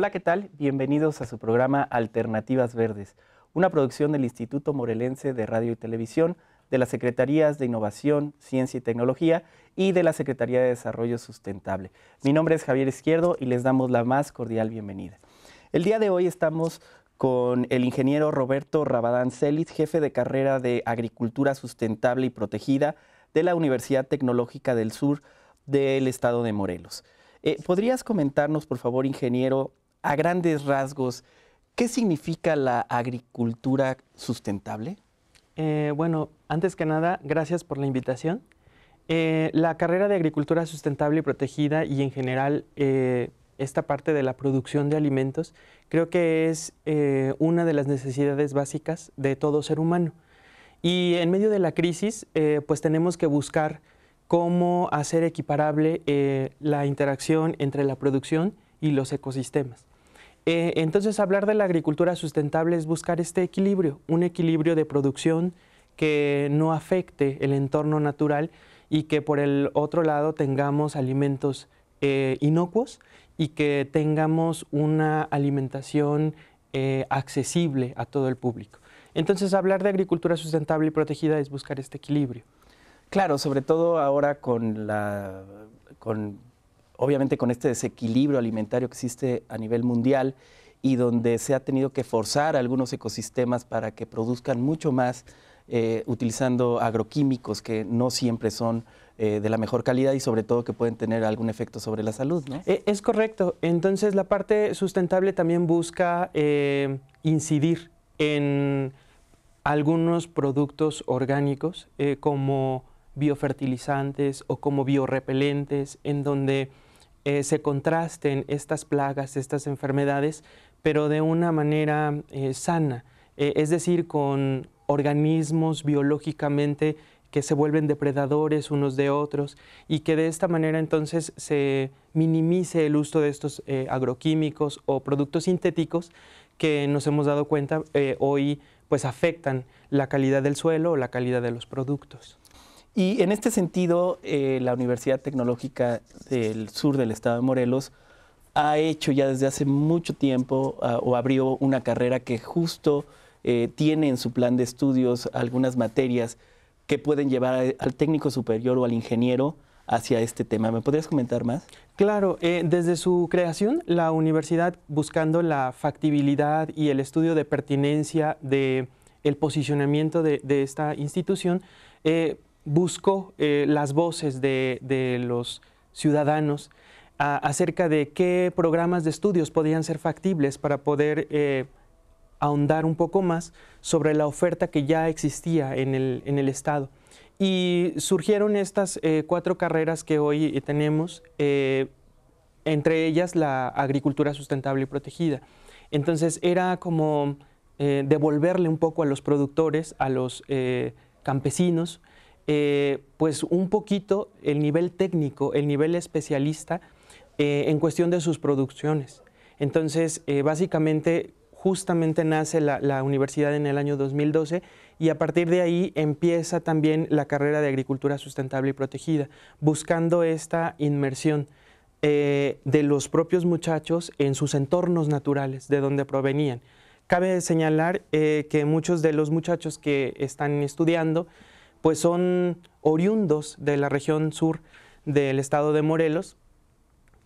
Hola, ¿qué tal? Bienvenidos a su programa Alternativas Verdes, una producción del Instituto Morelense de Radio y Televisión, de las Secretarías de Innovación, Ciencia y Tecnología y de la Secretaría de Desarrollo Sustentable. Mi nombre es Javier Izquierdo y les damos la más cordial bienvenida. El día de hoy estamos con el ingeniero Roberto Rabadán Celis, jefe de carrera de Agricultura Sustentable y Protegida de la Universidad Tecnológica del Sur del Estado de Morelos. Eh, ¿Podrías comentarnos, por favor, ingeniero, a grandes rasgos, ¿qué significa la agricultura sustentable? Eh, bueno, antes que nada, gracias por la invitación. Eh, la carrera de agricultura sustentable y protegida y en general eh, esta parte de la producción de alimentos creo que es una de las necesidades básicas de todo ser humano. Y en medio de la crisis, pues tenemos que buscar cómo hacer equiparable la interacción entre la producción y los ecosistemas. Eh, entonces, hablar de la agricultura sustentable es buscar este equilibrio, un equilibrio de producción que no afecte el entorno natural y que por el otro lado tengamos alimentos eh, inocuos y que tengamos una alimentación eh, accesible a todo el público. Entonces, hablar de agricultura sustentable y protegida es buscar este equilibrio. Claro, sobre todo ahora con la con obviamente con este desequilibrio alimentario que existe a nivel mundial y donde se ha tenido que forzar algunos ecosistemas para que produzcan mucho más eh, utilizando agroquímicos que no siempre son eh, de la mejor calidad y sobre todo que pueden tener algún efecto sobre la salud. ¿no? E, es correcto. Entonces la parte sustentable también busca eh, incidir en algunos productos orgánicos como biofertilizantes o como biorepelentes, en donde eh, se contrasten estas plagas, estas enfermedades, pero de una manera eh, sana, eh, es decir, con organismos biológicamente que se vuelven depredadores unos de otros y que de esta manera entonces se minimice el uso de estos agroquímicos o productos sintéticos que nos hemos dado cuenta hoy pues afectan la calidad del suelo o la calidad de los productos. Y en este sentido, eh, la Universidad Tecnológica del Sur del Estado de Morelos ha hecho ya desde hace mucho tiempo ah, o abrió una carrera que justo eh, tiene en su plan de estudios algunas materias que pueden llevar al técnico superior o al ingeniero hacia este tema. ¿Me podrías comentar más? Claro, eh, desde su creación, la universidad buscando la factibilidad y el estudio de pertinencia de el posicionamiento de, esta institución, buscó eh, las voces de, los ciudadanos acerca de qué programas de estudios podían ser factibles para poder eh, ahondar un poco más sobre la oferta que ya existía en el, Estado. Y surgieron estas eh, cuatro carreras que hoy tenemos, entre ellas la agricultura sustentable y protegida. Entonces era como devolverle un poco a los productores, a los campesinos, eh, pues un poquito el nivel técnico, el nivel especialista eh, en cuestión de sus producciones. Entonces, eh, básicamente, justamente nace la, universidad en el año 2012 y a partir de ahí empieza también la carrera de agricultura sustentable y protegida, buscando esta inmersión de los propios muchachos en sus entornos naturales, de donde provenían. Cabe señalar que muchos de los muchachos que están estudiando, pues son oriundos de la región sur del estado de Morelos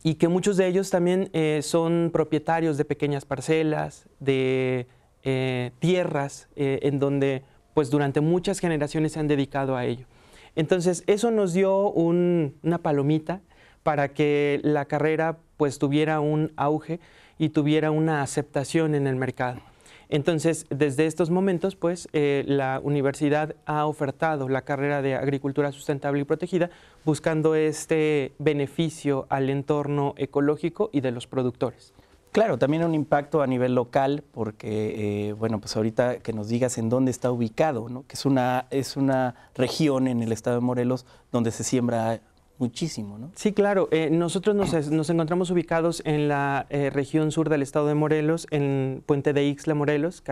y que muchos de ellos también eh, son propietarios de pequeñas parcelas, de eh, tierras eh, en donde pues durante muchas generaciones se han dedicado a ello. Entonces eso nos dio una palomita para que la carrera pues tuviera un auge y tuviera una aceptación en el mercado. Entonces, desde estos momentos, pues, eh, la universidad ha ofertado la carrera de Agricultura Sustentable y Protegida buscando este beneficio al entorno ecológico y de los productores. Claro, también un impacto a nivel local, porque, eh, bueno, pues ahorita que nos digas en dónde está ubicado, ¿no? que es una, es una región en el estado de Morelos donde se siembra muchísimo, ¿no? Sí, claro. Eh, nosotros nos, encontramos ubicados en la eh, región sur del estado de Morelos, en Puente de Ixla, Morelos,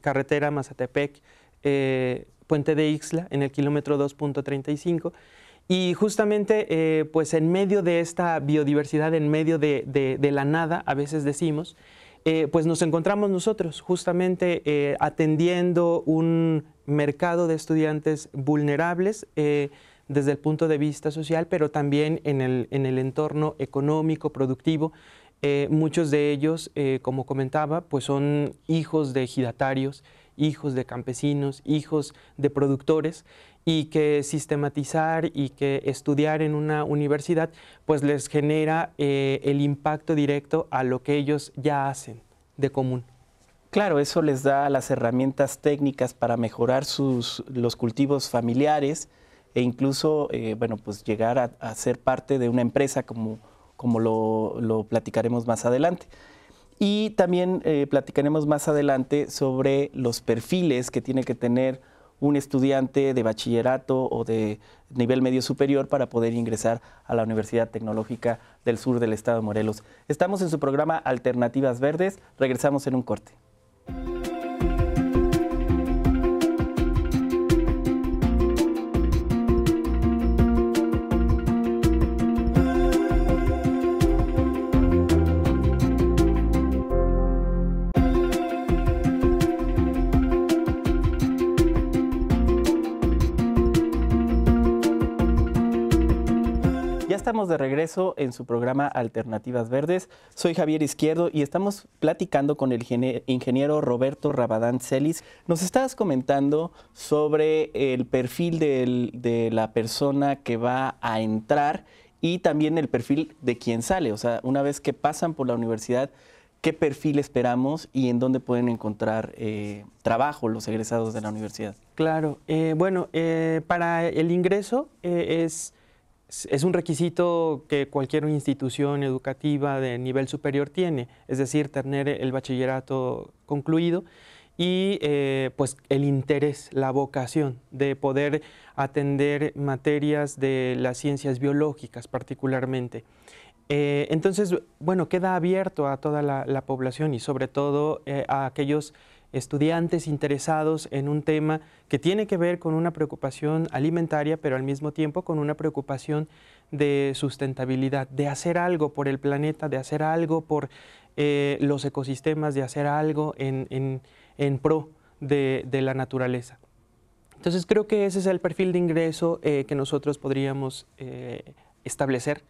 carretera Mazatepec, eh, Puente de Ixla, en el kilómetro 2.35. Y justamente, pues en medio de esta biodiversidad, en medio de, de la nada, a veces decimos, pues nos encontramos nosotros justamente atendiendo un mercado de estudiantes vulnerables desde el punto de vista social, pero también en el, en el entorno económico, productivo. Eh, muchos de ellos, eh, como comentaba, pues son hijos de ejidatarios, hijos de campesinos, hijos de productores y que sistematizar y que estudiar en una universidad pues les genera eh, el impacto directo a lo que ellos ya hacen de común. Claro, eso les da las herramientas técnicas para mejorar sus, los cultivos familiares, e incluso, eh, bueno, pues llegar a, ser parte de una empresa como, como lo, platicaremos más adelante. Y también eh, platicaremos más adelante sobre los perfiles que tiene que tener un estudiante de bachillerato o de nivel medio superior para poder ingresar a la Universidad Tecnológica del Sur del Estado de Morelos. Estamos en su programa Alternativas Verdes. Regresamos en un corte. estamos de regreso en su programa Alternativas Verdes. Soy Javier Izquierdo y estamos platicando con el ingeniero Roberto Rabadán Celis. Nos estabas comentando sobre el perfil de la persona que va a entrar y también el perfil de quien sale. O sea, una vez que pasan por la universidad, ¿qué perfil esperamos y en dónde pueden encontrar eh, trabajo los egresados de la universidad? Claro, eh, bueno, eh, para el ingreso es es un requisito que cualquier institución educativa de nivel superior tiene, es decir, tener el bachillerato concluido y eh, pues el interés, la vocación de poder atender materias de las ciencias biológicas particularmente. Eh, entonces, bueno, queda abierto a toda la, población y sobre todo eh, a aquellos estudiantes interesados en un tema que tiene que ver con una preocupación alimentaria, pero al mismo tiempo con una preocupación de sustentabilidad, de hacer algo por el planeta, de hacer algo por eh, los ecosistemas, de hacer algo en, pro de, la naturaleza. Entonces creo que ese es el perfil de ingreso eh, que nosotros podríamos eh, establecer,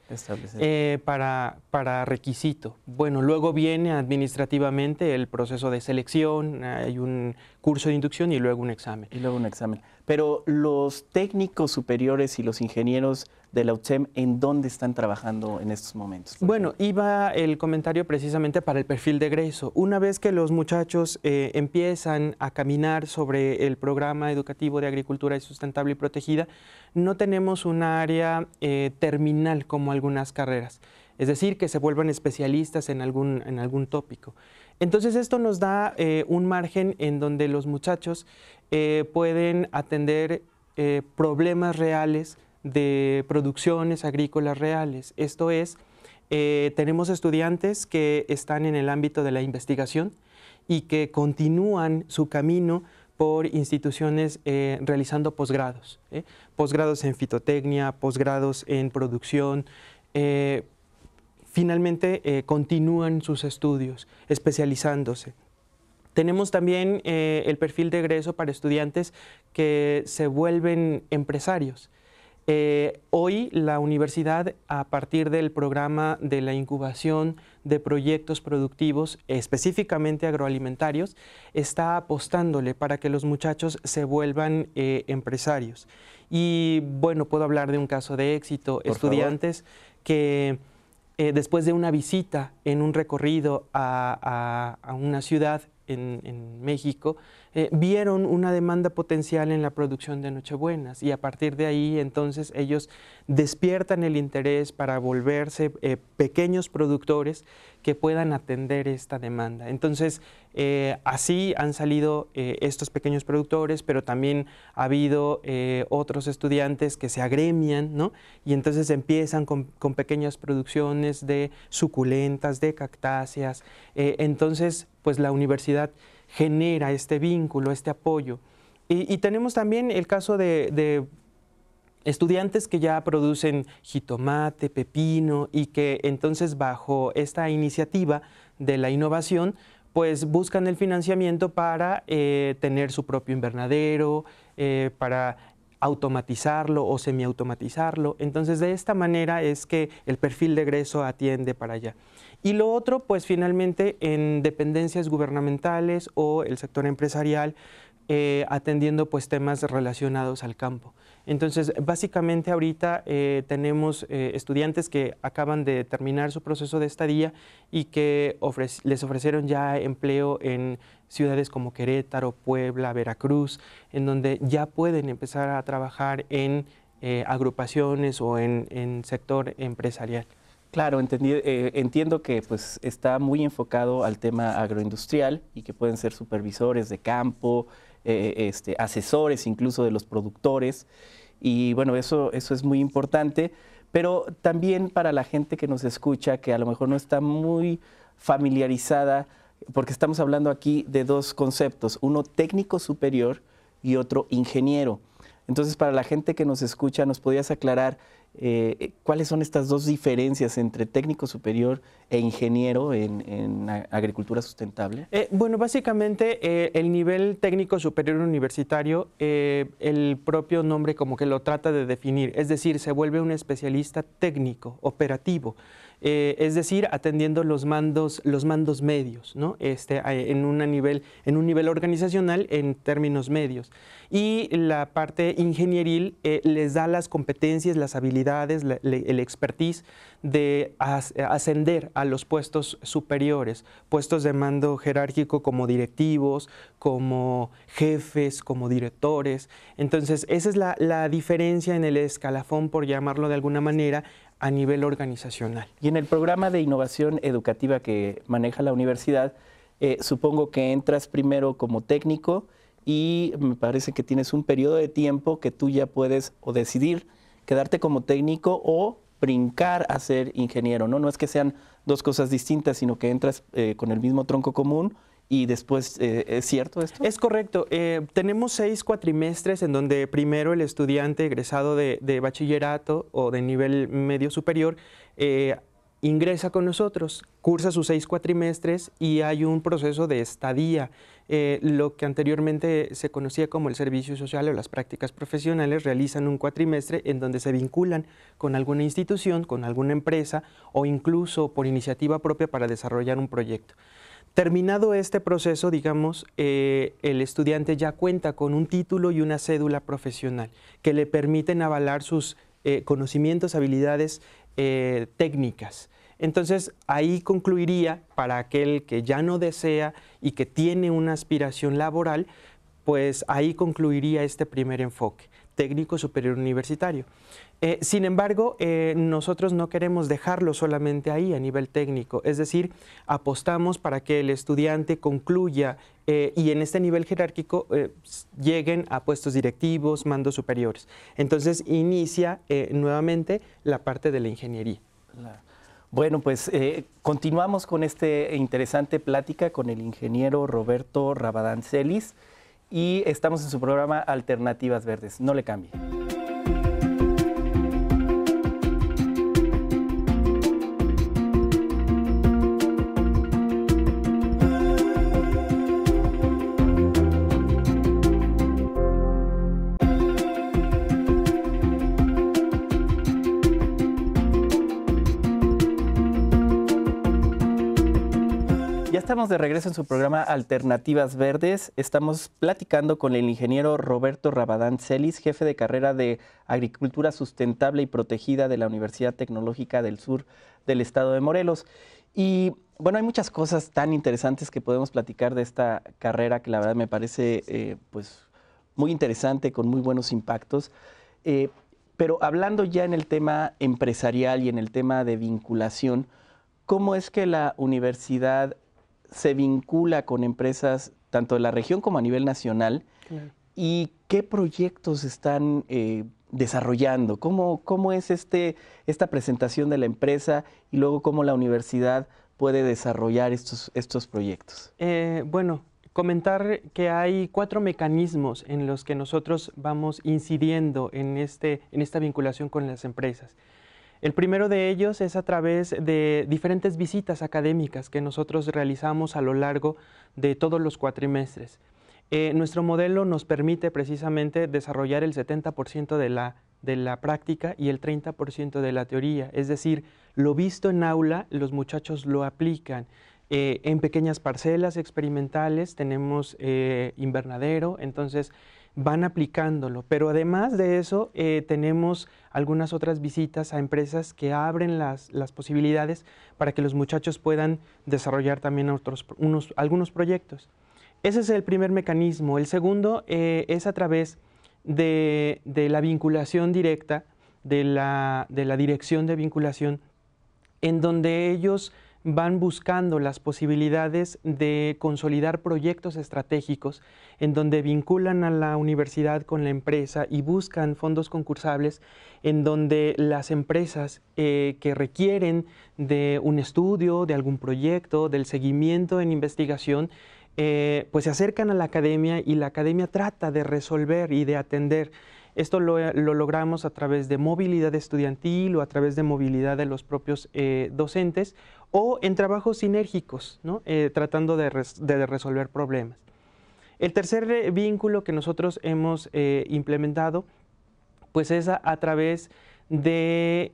eh, para, para requisito. Bueno, luego viene administrativamente el proceso de selección, hay un curso de inducción y luego un examen. Y luego un examen. Pero los técnicos superiores y los ingenieros de la UTEM, ¿en dónde están trabajando en estos momentos? Bueno, iba el comentario precisamente para el perfil de egreso. Una vez que los muchachos eh, empiezan a caminar sobre el programa educativo de agricultura sustentable y protegida, no tenemos un área eh, terminal como algunas carreras. Es decir, que se vuelvan especialistas en algún, en algún tópico. Entonces esto nos da eh, un margen en donde los muchachos eh, pueden atender eh, problemas reales de producciones agrícolas reales. Esto es, tenemos estudiantes que están en el ámbito de la investigación y que continúan su camino por instituciones realizando posgrados, posgrados en fitotecnia, posgrados en producción, finalmente eh, continúan sus estudios, especializándose. Tenemos también eh, el perfil de egreso para estudiantes que se vuelven empresarios. Eh, hoy la universidad, a partir del programa de la incubación de proyectos productivos, específicamente agroalimentarios, está apostándole para que los muchachos se vuelvan empresarios. Y bueno, puedo hablar de un caso de éxito, estudiantes que eh, después de una visita en un recorrido a una ciudad en, México, eh, vieron una demanda potencial en la producción de Nochebuenas y a partir de ahí entonces ellos despiertan el interés para volverse eh, pequeños productores que puedan atender esta demanda. Entonces, eh, así han salido estos pequeños productores, pero también ha habido otros estudiantes que se agremian, ¿no? Y entonces empiezan con, con pequeñas producciones de suculentas, de cactáceas. entonces, pues la universidad genera este vínculo, este apoyo. Y, tenemos también el caso de, estudiantes que ya producen jitomate, pepino y que entonces bajo esta iniciativa de la innovación, pues buscan el financiamiento para eh, tener su propio invernadero, eh, para automatizarlo o semiautomatizarlo. Entonces, de esta manera es que el perfil de egreso atiende para allá. Y lo otro, pues finalmente en dependencias gubernamentales o el sector empresarial, eh, atendiendo pues temas relacionados al campo. Entonces, básicamente ahorita eh, tenemos eh, estudiantes que acaban de terminar su proceso de estadía y que les ofrecieron ya empleo en ciudades como Querétaro, Puebla, Veracruz, en donde ya pueden empezar a trabajar en agrupaciones o en, sector empresarial. Claro, entiendo que pues, está muy enfocado al tema agroindustrial y que pueden ser supervisores de campo, eh, este, asesores incluso de los productores. Y bueno, eso, eso es muy importante, pero también para la gente que nos escucha, que a lo mejor no está muy familiarizada, porque estamos hablando aquí de dos conceptos, uno técnico superior y otro ingeniero. Entonces, para la gente que nos escucha, ¿nos podrías aclarar eh, eh, cuáles son estas dos diferencias entre técnico superior e ingeniero en, agricultura sustentable. Eh, bueno, básicamente el nivel técnico superior universitario, el propio nombre como que lo trata de definir, es decir, se vuelve un especialista técnico, operativo. Eh, es decir, atendiendo los mandos, los mandos medios, este, en, nivel, en un nivel organizacional en términos medios. Y la parte ingenieril eh, les da las competencias, las habilidades, el expertise de ascender a los puestos superiores, puestos de mando jerárquico como directivos, como jefes, como directores. Entonces, esa es la diferencia en el escalafón, por llamarlo de alguna manera, a nivel organizacional. Y en el programa de innovación educativa que maneja la universidad, eh, supongo que entras primero como técnico y me parece que tienes un periodo de tiempo que tú ya puedes o decidir quedarte como técnico o brincar a ser ingeniero, ¿no? No es que sean dos cosas distintas, sino que entras eh, con el mismo tronco común y después, eh, ¿es cierto esto? Es correcto. Eh, tenemos seis cuatrimestres en donde primero el estudiante egresado de, bachillerato o de nivel medio superior eh, ingresa con nosotros, cursa sus seis cuatrimestres y hay un proceso de estadía. lo que anteriormente se conocía como el servicio social o las prácticas profesionales realizan un cuatrimestre en donde se vinculan con alguna institución, con alguna empresa o incluso por iniciativa propia para desarrollar un proyecto. Terminado este proceso, digamos, eh, el estudiante ya cuenta con un título y una cédula profesional que le permiten avalar sus eh, conocimientos, habilidades eh, técnicas. Entonces, ahí concluiría para aquel que ya no desea y que tiene una aspiración laboral, pues ahí concluiría este primer enfoque técnico superior universitario. Eh, sin embargo, eh, nosotros no queremos dejarlo solamente ahí a nivel técnico, es decir, apostamos para que el estudiante concluya eh, y en este nivel jerárquico lleguen a puestos directivos, mandos superiores. Entonces inicia nuevamente la parte de la ingeniería. Bueno, pues continuamos con esta interesante plática con el ingeniero Roberto Rabadancelis y estamos en su programa Alternativas Verdes. No le cambie. de regreso en su programa Alternativas Verdes. Estamos platicando con el ingeniero Roberto Rabadán Celis, jefe de carrera de Agricultura Sustentable y Protegida de la Universidad Tecnológica del Sur del Estado de Morelos. Y bueno, hay muchas cosas tan interesantes que podemos platicar de esta carrera que la verdad me parece eh, pues muy interesante, con muy buenos impactos. Eh, pero hablando ya en el tema empresarial y en el tema de vinculación, ¿cómo es que la universidad se vincula con empresas tanto de la región como a nivel nacional? ¿Y qué proyectos están eh, desarrollando? ¿Cómo, es este, esta presentación de la empresa y luego cómo la universidad puede desarrollar estos, estos proyectos? Eh, bueno, comentar que hay cuatro mecanismos en los que nosotros vamos incidiendo en, este, en esta vinculación con las empresas. El primero de ellos es a través de diferentes visitas académicas que nosotros realizamos a lo largo de todos los cuatrimestres. Eh, nuestro modelo nos permite precisamente desarrollar el 70% de la, de la práctica y el 30% de la teoría. Es decir, lo visto en aula, los muchachos lo aplican. Eh, en pequeñas parcelas experimentales tenemos eh, invernadero, entonces van aplicándolo. Pero además de eso, eh, tenemos algunas otras visitas a empresas que abren las, posibilidades para que los muchachos puedan desarrollar también otros, unos, algunos proyectos. Ese es el primer mecanismo. El segundo eh, es a través de, la vinculación directa, de la dirección de vinculación, en donde ellos van buscando las posibilidades de consolidar proyectos estratégicos en donde vinculan a la universidad con la empresa y buscan fondos concursables en donde las empresas eh, que requieren de un estudio, de algún proyecto, del seguimiento en investigación, eh, pues se acercan a la academia y la academia trata de resolver y de atender esto eh, lo, logramos a través de movilidad estudiantil o a través de movilidad de los propios eh, docentes o en trabajos sinérgicos, eh, tratando de, resolver problemas. El tercer vínculo que nosotros hemos implementado pues es a través de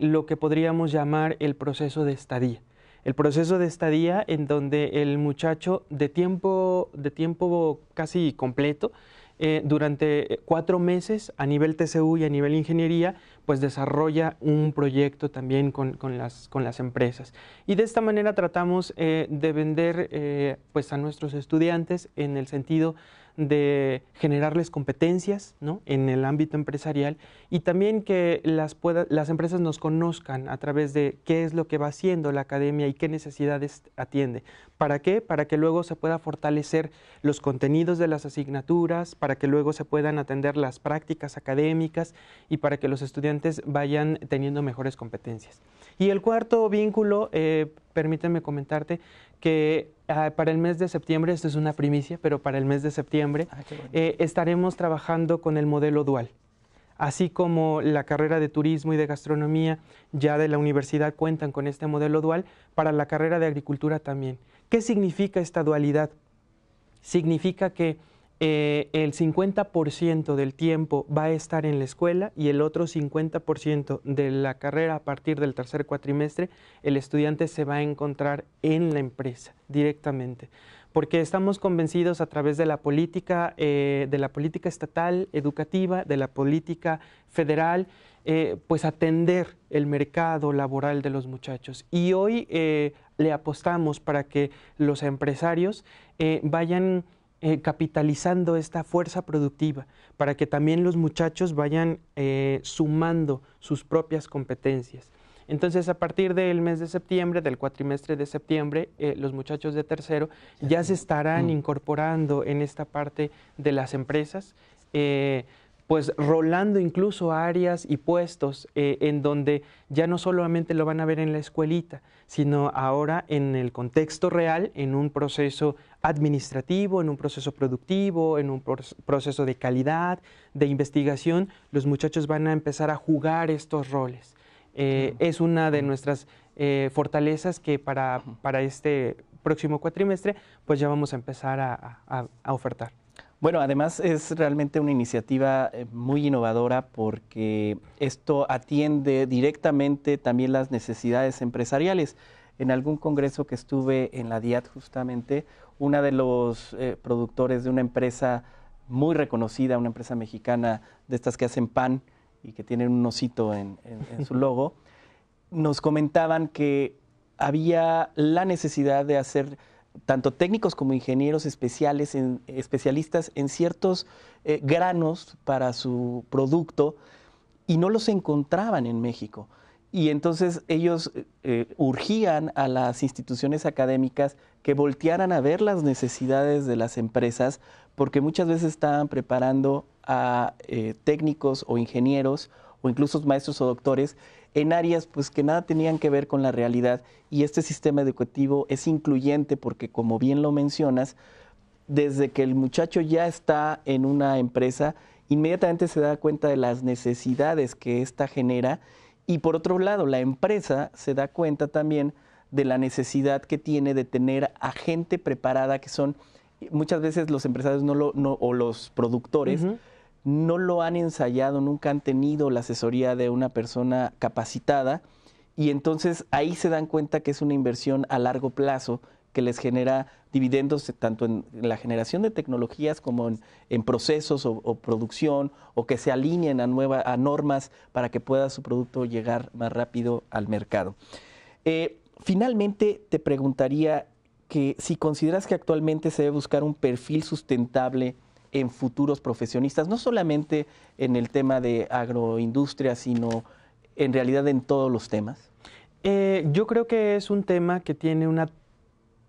lo que podríamos llamar el proceso de estadía el proceso de estadía en donde el muchacho de tiempo, de tiempo casi completo, eh, durante cuatro meses a nivel TCU y a nivel ingeniería, pues desarrolla un proyecto también con, las, con las, empresas. Y de esta manera tratamos eh, de vender eh, pues a nuestros estudiantes en el sentido de generarles competencias en el ámbito empresarial y también que las, empresas nos conozcan a través de qué es lo que va haciendo la academia y qué necesidades atiende. ¿Para qué? Para que luego se pueda fortalecer los contenidos de las asignaturas, para que luego se puedan atender las prácticas académicas y para que los estudiantes vayan teniendo mejores competencias. Y el cuarto vínculo, eh, permíteme comentarte, que ah, para el mes de septiembre, esto es una primicia, pero para el mes de septiembre ah, eh, estaremos trabajando con el modelo dual. Así como la carrera de turismo y de gastronomía ya de la universidad cuentan con este modelo dual, para la carrera de agricultura también. ¿Qué significa esta dualidad? Significa que eh, el 50% del tiempo va a estar en la escuela y el otro 50% de la carrera a partir del tercer cuatrimestre, el estudiante se va a encontrar en la empresa directamente. Porque estamos convencidos a través de la política, eh, de la política estatal, educativa, de la política federal, eh, pues atender el mercado laboral de los muchachos. Y hoy le apostamos para que los empresarios vayan eh, capitalizando esta fuerza productiva para que también los muchachos vayan eh, sumando sus propias competencias. Entonces, a partir del mes de septiembre, del cuatrimestre de septiembre, eh, los muchachos de tercero ya se estarán mm. incorporando en esta parte de las empresas pues rolando incluso áreas y puestos eh, en donde ya no solamente lo van a ver en la escuelita, sino ahora en el contexto real, en un proceso administrativo, en un proceso productivo, en un proceso de calidad, de investigación, los muchachos van a empezar a jugar estos roles. Eh, es una de nuestras eh, fortalezas que para, para, este próximo cuatrimestre, pues ya vamos a empezar a, a, a ofertar. Bueno, además es realmente una iniciativa eh, muy innovadora porque esto atiende directamente también las necesidades empresariales. En algún congreso que estuve en la DIAT justamente, uno de los eh, productores de una empresa muy reconocida, una empresa mexicana de estas que hacen pan y que tienen un osito en su logo, nos comentaban que había la necesidad de hacer tanto técnicos como ingenieros especiales especialistas en ciertos eh, granos para su producto y no los encontraban en México. Y entonces ellos eh, eh, urgían a las instituciones académicas que voltearan a ver las necesidades de las empresas, porque muchas veces estaban preparando a técnicos o ingenieros o incluso maestros o doctores en áreas pues que nada tenían que ver con la realidad y este sistema educativo es incluyente porque como bien lo mencionas, desde que el muchacho ya está en una empresa, inmediatamente se da cuenta de las necesidades que esta genera y por otro lado, la empresa se da cuenta también de la necesidad que tiene de tener a gente preparada que son muchas veces los empresarios no lo, o los productores no lo han ensayado, nunca han tenido la asesoría de una persona capacitada y entonces ahí se dan cuenta que es una inversión a largo plazo que les genera dividendos eh, tanto en la generación de tecnologías como en, procesos o, producción o que se alineen a, normas para que pueda su producto llegar más rápido al mercado. Eh, finalmente te preguntaría que si consideras que actualmente se debe buscar un perfil sustentable en futuros profesionistas, no solamente en el tema de agroindustria, sino en realidad en todos los temas? Eh, yo creo que es un tema que tiene una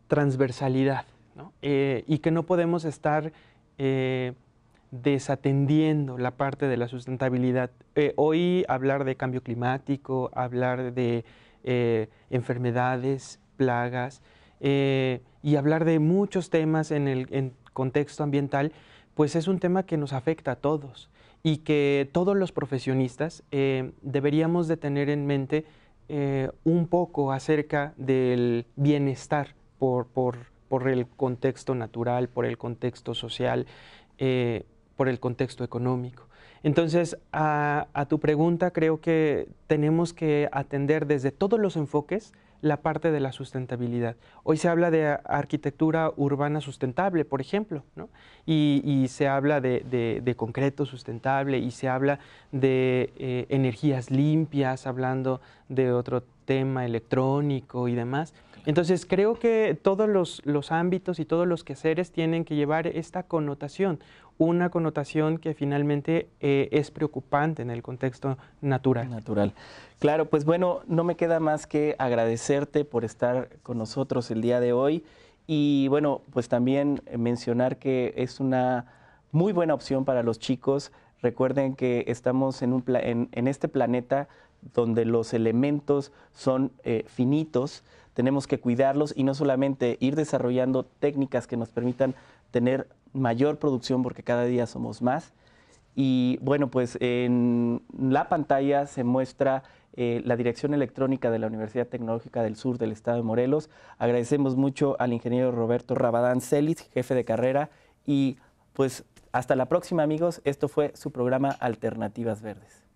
transversalidad eh, y que no podemos estar eh, desatendiendo la parte de la sustentabilidad. hoy hablar de cambio climático, hablar de enfermedades, plagas y hablar de muchos temas en el contexto ambiental pues es un tema que nos afecta a todos y que todos los profesionistas eh, deberíamos de tener en mente eh, un poco acerca del bienestar por, el contexto natural, por el contexto social, eh, por el contexto económico. Entonces, a, tu pregunta creo que tenemos que atender desde todos los enfoques la parte de la sustentabilidad. Hoy se habla de arquitectura urbana sustentable, por ejemplo, y, se habla de, concreto sustentable y se habla de eh, energías limpias, hablando de otro tema electrónico y demás. Entonces creo que todos los ámbitos y todos los quehaceres tienen que llevar esta connotación una connotación que finalmente eh, es preocupante en el contexto natural. Natural. Claro, pues bueno, no me queda más que agradecerte por estar con nosotros el día de hoy y bueno, pues también eh, mencionar que es una muy buena opción para los chicos. Recuerden que estamos en, un en, este planeta donde los elementos son eh, finitos, tenemos que cuidarlos y no solamente ir desarrollando técnicas que nos permitan tener mayor producción porque cada día somos más. Y bueno, pues en la pantalla se muestra eh, la dirección electrónica de la Universidad Tecnológica del Sur del Estado de Morelos. Agradecemos mucho al ingeniero Roberto Rabadán Celis, jefe de carrera. Y pues hasta la próxima amigos, esto fue su programa Alternativas Verdes.